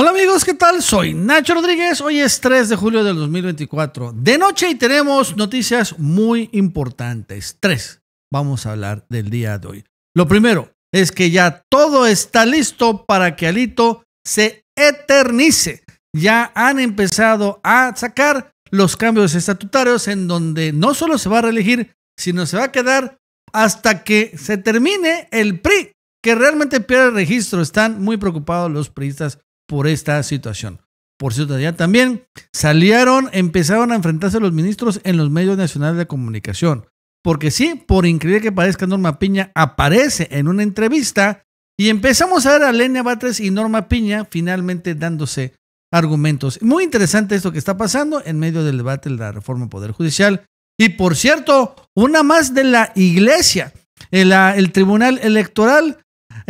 Hola amigos, ¿qué tal? Soy Nacho Rodríguez, hoy es 3 de julio del 2024, de noche y tenemos noticias muy importantes. Tres, vamos a hablar del día de hoy. Lo primero es que ya todo está listo para que Alito se eternice. Ya han empezado a sacar los cambios estatutarios en donde no solo se va a reelegir, sino se va a quedar hasta que se termine el PRI, que realmente pierde el registro. Están muy preocupados los priistas por esta situación. Por cierto, ya también salieron, empezaron a enfrentarse los ministros en los medios nacionales de comunicación. Porque sí, por increíble que parezca, Norma Piña aparece en una entrevista y empezamos a ver a Lenia Batres y Norma Piña finalmente dándose argumentos. Muy interesante esto que está pasando en medio del debate de la reforma del Poder Judicial. Y por cierto, una más de la iglesia. el Tribunal Electoral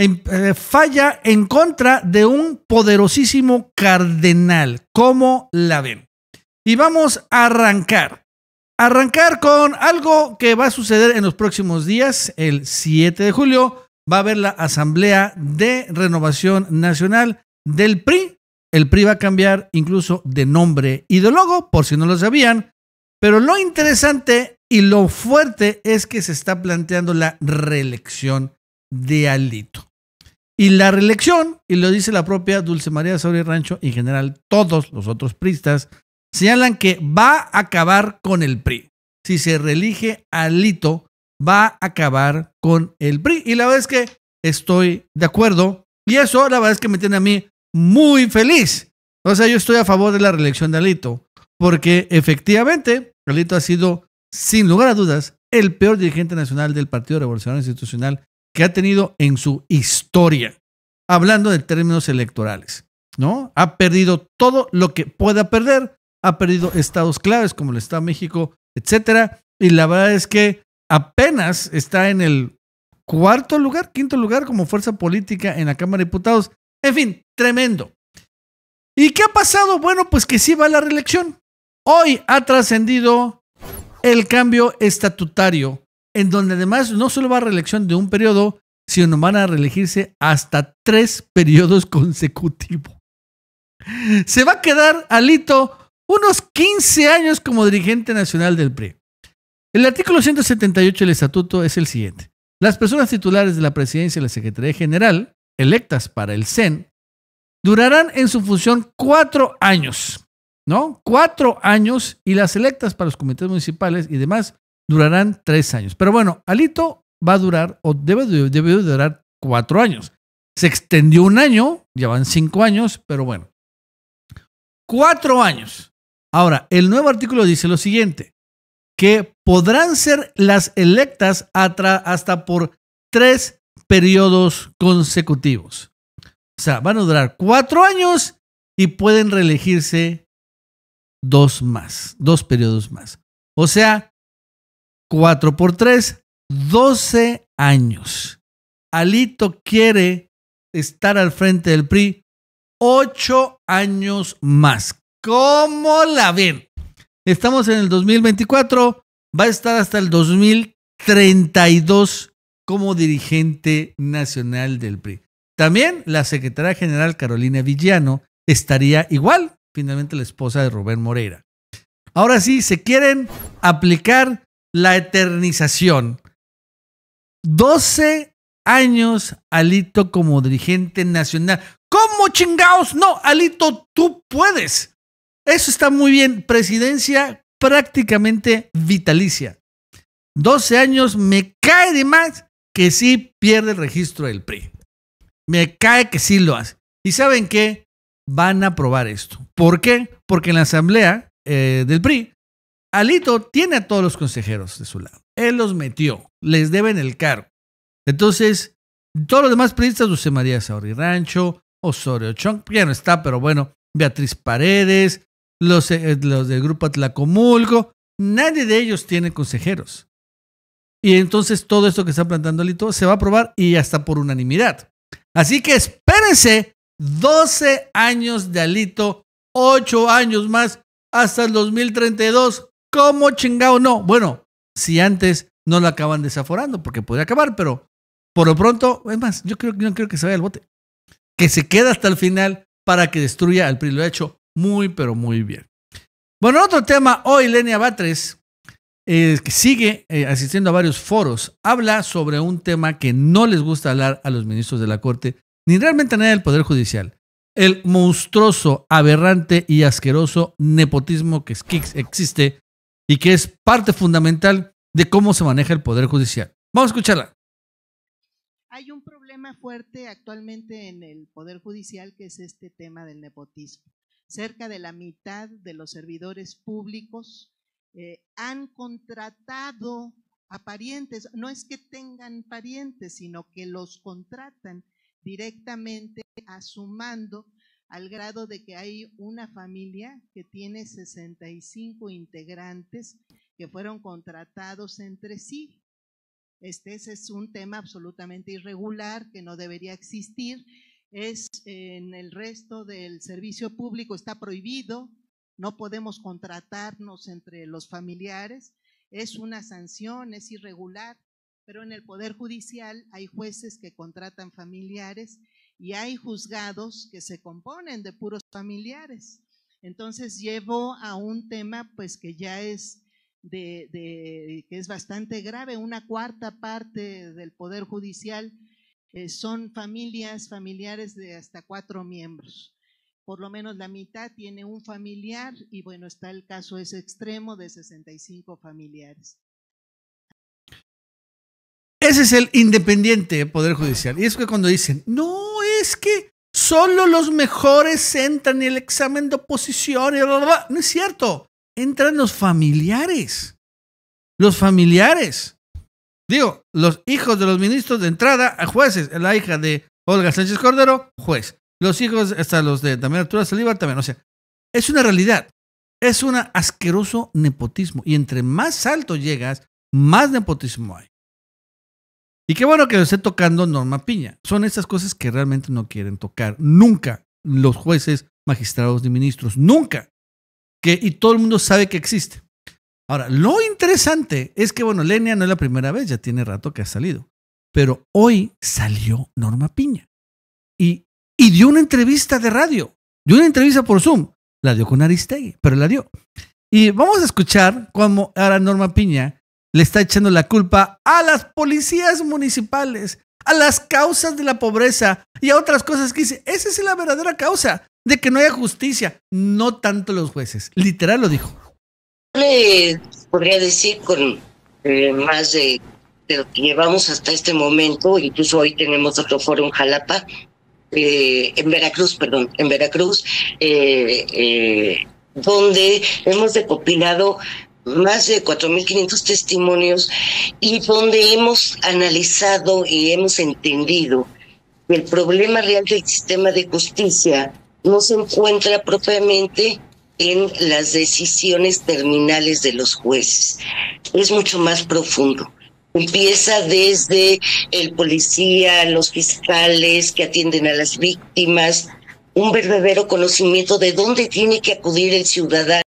eh, falla en contra de un poderosísimo cardenal. ¿Cómo la ven? Y vamos a arrancar. Arrancar con algo que va a suceder en los próximos días. El 7 de julio va a haber la Asamblea de Renovación Nacional del PRI. El PRI va a cambiar incluso de nombre y de logo, por si no lo sabían. Pero lo interesante y lo fuerte es que se está planteando la reelección de Alito. Y la reelección, y lo dice la propia Dulce María Sauri Rancho, y en general todos los otros pristas, señalan que va a acabar con el PRI. Si se reelige Alito, va a acabar con el PRI. Y la verdad es que estoy de acuerdo. Y eso, la verdad es que me tiene a mí muy feliz. O sea, yo estoy a favor de la reelección de Alito, porque efectivamente Alito ha sido, sin lugar a dudas, el peor dirigente nacional del Partido Revolucionario Institucional que ha tenido en su historia, hablando de términos electorales, ¿no? Ha perdido todo lo que pueda perder, ha perdido estados claves como el Estado de México, etcétera, y la verdad es que apenas está en el cuarto lugar, quinto lugar como fuerza política en la Cámara de Diputados. En fin, tremendo. ¿Y qué ha pasado? Bueno, pues que sí va a la reelección. Hoy ha trascendido el cambio estatutario en donde además no solo va a reelección de un periodo, sino van a reelegirse hasta tres periodos consecutivos. Se va a quedar Alito unos 15 años como dirigente nacional del PRI. El artículo 178 del estatuto es el siguiente. Las personas titulares de la presidencia y la Secretaría General, electas para el CEN, durarán en su función cuatro años, ¿no? Cuatro años y las electas para los comités municipales y demás durarán tres años. Pero bueno, Alito va a durar o debe, durar cuatro años. Se extendió un año, ya van cinco años, pero bueno. Cuatro años. Ahora, el nuevo artículo dice lo siguiente, que podrán ser las electas hasta por tres periodos consecutivos. O sea, van a durar cuatro años y pueden reelegirse dos más, dos periodos más. O sea, 4 por 3, 12 años. Alito quiere estar al frente del PRI 8 años más. ¿Cómo la ven? Estamos en el 2024, va a estar hasta el 2032 como dirigente nacional del PRI. También la secretaria general Carolina Villano estaría igual, finalmente la esposa de Rubén Moreira. Ahora sí, se quieren aplicar la eternización. 12 años Alito como dirigente nacional. ¿Cómo chingados? No, Alito, tú puedes. Eso está muy bien. Presidencia prácticamente vitalicia. 12 años me cae de más que sí pierde el registro del PRI. Me cae que sí lo hace. ¿Y saben qué? Van a aprobar esto. ¿Por qué? Porque en la asamblea eh, del PRI Alito tiene a todos los consejeros de su lado. Él los metió, les deben el cargo. Entonces, todos los demás periodistas, José María Sauri Rancho, Osorio Chong, ya no está, pero bueno, Beatriz Paredes, los, eh, eh, los del grupo Atlacomulco, nadie de ellos tiene consejeros. Y entonces todo esto que está plantando Alito se va a aprobar y hasta por unanimidad. Así que espérense 12 años de Alito, 8 años más hasta el 2032. ¿Cómo chingado no? Bueno, si antes no lo acaban desaforando, porque podría acabar, pero por lo pronto, es más, yo creo, que no creo que se vaya el bote. Que se queda hasta el final para que destruya al PRI. Lo ha hecho muy, pero muy bien. Bueno, otro tema, hoy Lenia Batres, eh, que sigue eh, asistiendo a varios foros, habla sobre un tema que no les gusta hablar a los ministros de la Corte, ni realmente a nadie del Poder Judicial. El monstruoso, aberrante y asqueroso nepotismo que existe y que es parte fundamental de cómo se maneja el Poder Judicial. Vamos a escucharla. Hay un problema fuerte actualmente en el Poder Judicial que es este tema del nepotismo. Cerca de la mitad de los servidores públicos eh, han contratado a parientes, no es que tengan parientes, sino que los contratan directamente mando al grado de que hay una familia que tiene 65 integrantes que fueron contratados entre sí. Este es un tema absolutamente irregular que no debería existir. Es en el resto del servicio público está prohibido, no podemos contratarnos entre los familiares, es una sanción, es irregular, pero en el Poder Judicial hay jueces que contratan familiares y hay juzgados que se componen de puros familiares. Entonces llevo a un tema pues que ya es de, que es bastante grave, una cuarta parte del poder judicial eh, son familias, familiares de hasta cuatro miembros. Por lo menos la mitad tiene un familiar y bueno, está el caso ese extremo de 65 familiares. Ese es el independiente poder judicial. Y es que cuando dicen, no, es que solo los mejores entran en el examen de oposición y bla, bla, No es cierto. Entran los familiares. Los familiares. Digo, los hijos de los ministros de entrada a jueces. La hija de Olga Sánchez Cordero, juez. Los hijos, hasta los de también Arturo Salívar, también. O sea, es una realidad. Es un asqueroso nepotismo. Y entre más alto llegas, más nepotismo hay. Y qué bueno que lo esté tocando Norma Piña. Son esas cosas que realmente no quieren tocar. Nunca los jueces, magistrados ni ministros. Nunca. Que, y todo el mundo sabe que existe. Ahora, lo interesante es que, bueno, Lenia no es la primera vez, ya tiene rato que ha salido. Pero hoy salió Norma Piña. Y, y dio una entrevista de radio. Dio una entrevista por Zoom. La dio con Aristegui, pero la dio. Y vamos a escuchar cómo ahora Norma Piña le está echando la culpa a las policías municipales, a las causas de la pobreza y a otras cosas que dice, esa es la verdadera causa de que no haya justicia, no tanto los jueces. Literal lo dijo. Le podría decir con eh, más de, lo que llevamos hasta este momento, incluso hoy tenemos otro foro en Jalapa, eh, en Veracruz, perdón, en Veracruz, eh, donde hemos decopilado más de 4.500 testimonios y donde hemos analizado y hemos entendido que el problema real del sistema de justicia no se encuentra propiamente en las decisiones terminales de los jueces. Es mucho más profundo. Empieza desde el policía, los fiscales que atienden a las víctimas, un verdadero conocimiento de dónde tiene que acudir el ciudadano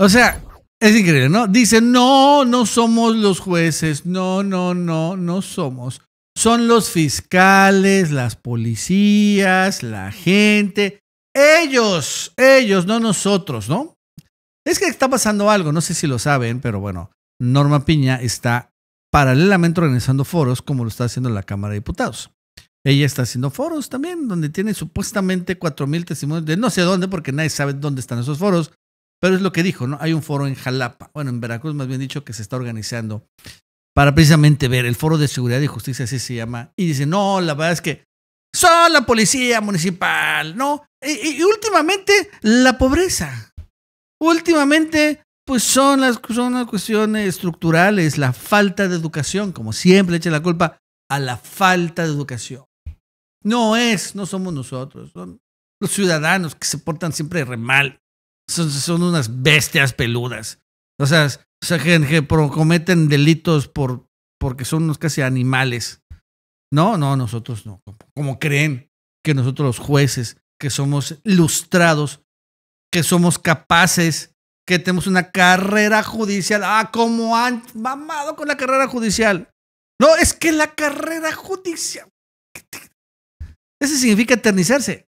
o sea, es increíble, ¿no? Dice, no, no somos los jueces, no, no, no, no somos. Son los fiscales, las policías, la gente, ellos, ellos, no nosotros, ¿no? Es que está pasando algo, no sé si lo saben, pero bueno, Norma Piña está paralelamente organizando foros como lo está haciendo la Cámara de Diputados. Ella está haciendo foros también, donde tiene supuestamente 4.000 testimonios de no sé dónde, porque nadie sabe dónde están esos foros, pero es lo que dijo, ¿no? Hay un foro en Jalapa, bueno, en Veracruz más bien dicho, que se está organizando para precisamente ver el foro de seguridad y justicia, así se llama. Y dice, no, la verdad es que son la policía municipal, ¿no? Y, últimamente la pobreza. Últimamente, pues son las, son las cuestiones estructurales, la falta de educación, como siempre echa la culpa a la falta de educación. No es, no somos nosotros, son los ciudadanos que se portan siempre re mal son, unas bestias peludas. O sea, o que, cometen delitos por, porque son unos casi animales. No, no, nosotros no. Como creen que nosotros los jueces, que somos lustrados, que somos capaces, que tenemos una carrera judicial. Ah, cómo han mamado con la carrera judicial. No, es que la carrera judicial. Ese significa eternizarse.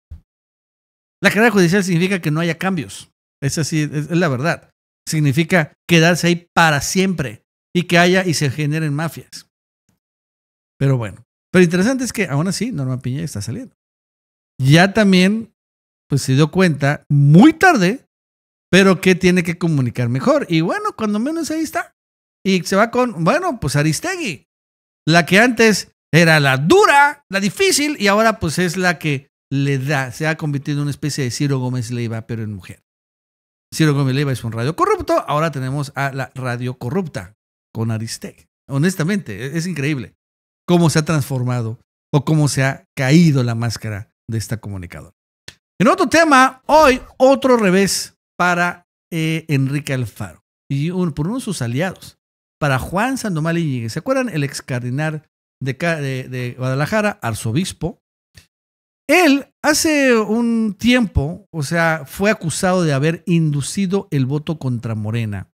La carrera judicial significa que no haya cambios. Es así, es, la verdad. Significa quedarse ahí para siempre y que haya y se generen mafias. Pero bueno, pero interesante es que aún así Norma Piña está saliendo. Ya también, pues se dio cuenta muy tarde, pero que tiene que comunicar mejor. Y bueno, cuando menos ahí está. Y se va con, bueno, pues Aristegui, la que antes era la dura, la difícil, y ahora pues es la que le da, se ha convertido en una especie de Ciro Gómez Leiva, pero en mujer. Ciro Gómez Leiva es un radio corrupto, ahora tenemos a la radio corrupta con Aristec. Honestamente, e-, es increíble cómo se ha transformado o cómo se ha caído la máscara de esta comunicadora. En otro tema, hoy otro revés para eh, Enrique Alfaro y por uno de sus aliados, para Juan Sandoval Iñiguez. ¿Se acuerdan? El ex de Guadalajara, arzobispo, él hace un tiempo, o sea, fue acusado de haber inducido el voto contra Morena.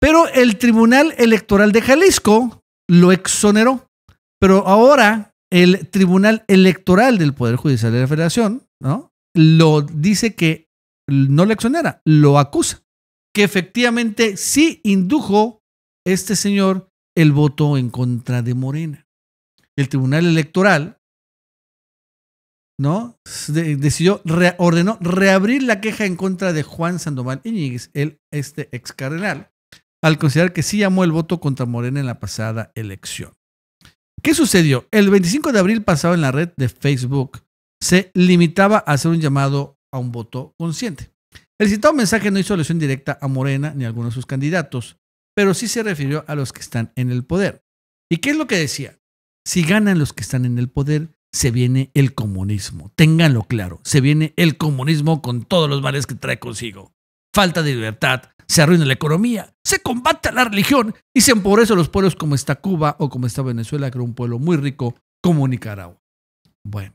Pero el Tribunal Electoral de Jalisco lo exoneró. Pero ahora el Tribunal Electoral del Poder Judicial de la Federación, ¿no? Lo dice que no lo exonera, lo acusa. Que efectivamente sí indujo este señor el voto en contra de Morena. El Tribunal Electoral ¿no? decidió, ordenó reabrir la queja en contra de Juan Sandoval Iñiguez, el este ex cardenal, al considerar que sí llamó el voto contra Morena en la pasada elección. ¿Qué sucedió? El 25 de abril pasado en la red de Facebook se limitaba a hacer un llamado a un voto consciente. El citado mensaje no hizo alusión directa a Morena ni a alguno de sus candidatos, pero sí se refirió a los que están en el poder. ¿Y qué es lo que decía? Si ganan los que están en el poder, se viene el comunismo. Ténganlo claro, se viene el comunismo con todos los males que trae consigo. Falta de libertad, se arruina la economía, se combate a la religión y se empobrece los pueblos como está Cuba o como está Venezuela, que era un pueblo muy rico como Nicaragua. Bueno,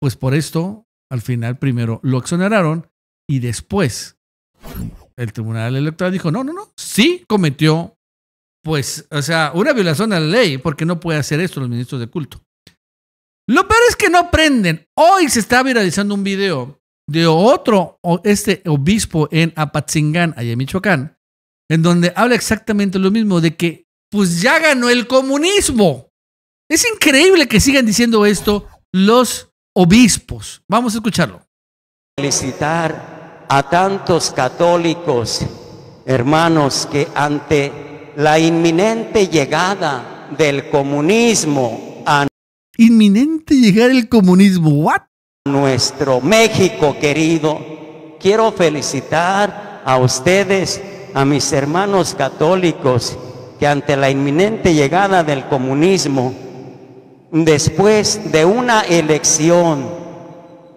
pues por esto, al final primero lo exoneraron y después el Tribunal Electoral dijo, no, no, no, sí cometió, pues, o sea, una violación a la ley, porque no puede hacer esto los ministros de culto. Lo peor es que no aprenden. Hoy se está viralizando un video de otro este obispo en Apatzingán, allá en Michoacán, en donde habla exactamente lo mismo de que pues ya ganó el comunismo. Es increíble que sigan diciendo esto los obispos. Vamos a escucharlo. Felicitar a tantos católicos, hermanos, que ante la inminente llegada del comunismo Inminente llegar el comunismo. ¿What? Nuestro México querido, quiero felicitar a ustedes, a mis hermanos católicos, que ante la inminente llegada del comunismo, después de una elección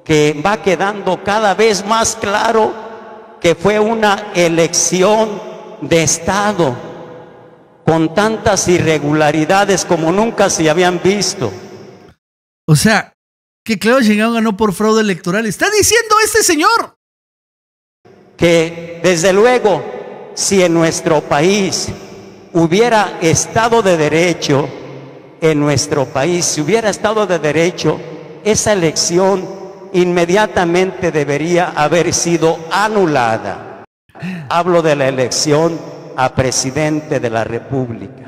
que va quedando cada vez más claro que fue una elección de Estado, con tantas irregularidades como nunca se habían visto. O sea, que Claudio Sheinbaum ganó por fraude electoral. Está diciendo este señor. Que desde luego, si en nuestro país hubiera estado de derecho, en nuestro país, si hubiera estado de derecho, esa elección inmediatamente debería haber sido anulada. Hablo de la elección a presidente de la República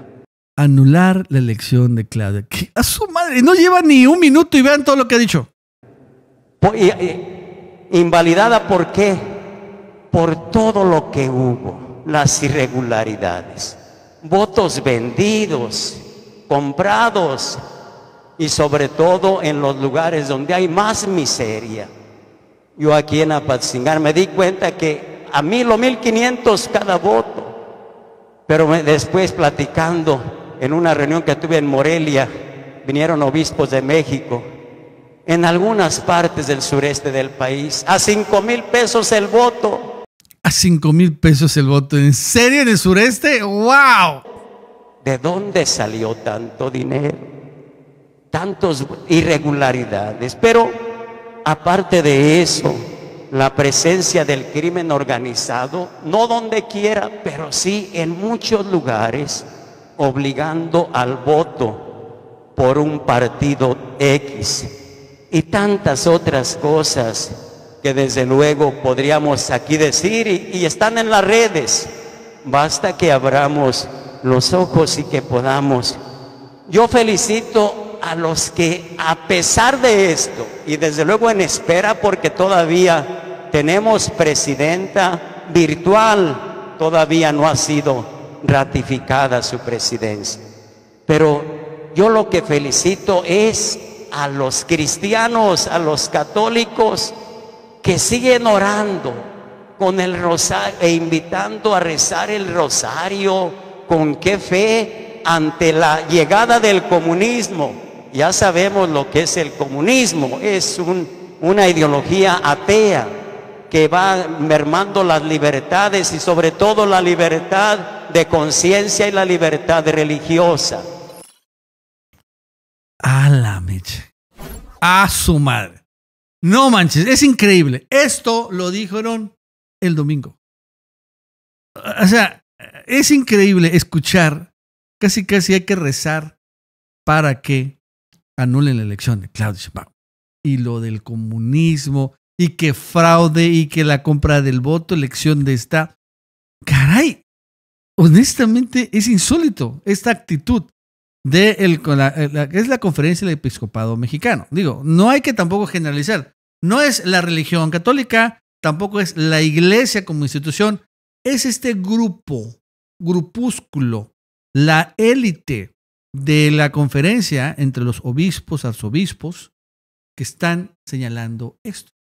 anular la elección de Claudia. A su madre, no lleva ni un minuto y vean todo lo que ha dicho. Invalidada por qué? Por todo lo que hubo, las irregularidades, votos vendidos, comprados y sobre todo en los lugares donde hay más miseria. Yo aquí en Apatzingán me di cuenta que a mil o mil quinientos cada voto, pero después platicando en una reunión que tuve en Morelia, vinieron obispos de México, en algunas partes del sureste del país, a cinco mil pesos el voto. A cinco mil pesos el voto, ¿en serio en el sureste? ¡Wow! ¿De dónde salió tanto dinero? Tantas irregularidades. Pero aparte de eso, la presencia del crimen organizado, no donde quiera, pero sí en muchos lugares, obligando al voto por un partido X y tantas otras cosas que desde luego podríamos aquí decir y, están en las redes. Basta que abramos los ojos y que podamos. Yo felicito a los que a pesar de esto, y desde luego en espera porque todavía tenemos presidenta virtual, todavía no ha sido ratificada su presidencia. Pero yo lo que felicito es a los cristianos, a los católicos que siguen orando con el rosario e invitando a rezar el rosario con qué fe ante la llegada del comunismo. Ya sabemos lo que es el comunismo, es una ideología atea que va mermando las libertades y sobre todo la libertad de conciencia y la libertad religiosa. A la Meche A su madre. No manches, es increíble. Esto lo dijeron el domingo. O sea, es increíble escuchar. Casi, casi hay que rezar para que anulen la elección de Claudio Y lo del comunismo, y que fraude, y que la compra del voto, elección de esta. Caray, honestamente es insólito esta actitud de la, es la conferencia del episcopado mexicano. Digo, no hay que tampoco generalizar. No es la religión católica, tampoco es la iglesia como institución, es este grupo, grupúsculo, la élite de la conferencia entre los obispos, arzobispos, que están señalando esto.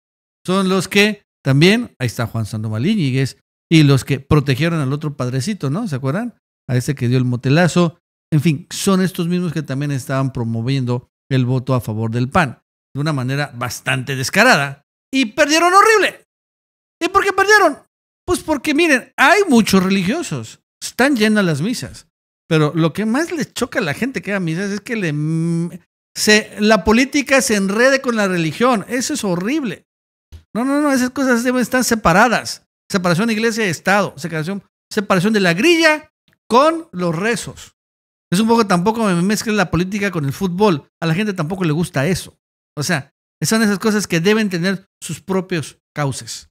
Son los que también, ahí está Juan Sandoval Íñiguez, y los que protegieron al otro padrecito, ¿no? ¿Se acuerdan? A ese que dio el motelazo. En fin, son estos mismos que también estaban promoviendo el voto a favor del PAN, de una manera bastante descarada. Y perdieron horrible. ¿Y por qué perdieron? Pues porque miren, hay muchos religiosos, están llenas las misas, pero lo que más les choca a la gente que va misas es que le, mm, se, la política se enrede con la religión, eso es horrible. No, no, no, esas cosas deben estar separadas separación iglesia y Estado, separación, separación de la grilla con los rezos. Es un poco tampoco me mezcla la política con el fútbol. A la gente tampoco le gusta eso. O sea, son esas cosas que deben tener sus propios cauces.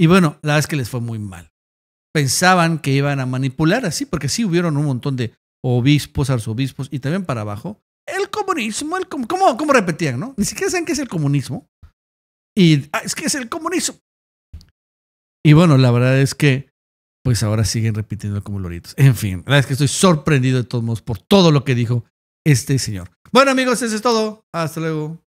Y bueno, la verdad es que les fue muy mal. Pensaban que iban a manipular así, porque sí hubieron un montón de obispos, arzobispos y también para abajo. El comunismo, el ¿cómo, repetían, no? Ni siquiera saben qué es el comunismo. Y ah, es que es el comunismo. Y bueno, la verdad es que pues ahora siguen repitiendo como loritos. En fin, la verdad es que estoy sorprendido de todos modos por todo lo que dijo este señor. Bueno amigos, eso es todo. Hasta luego.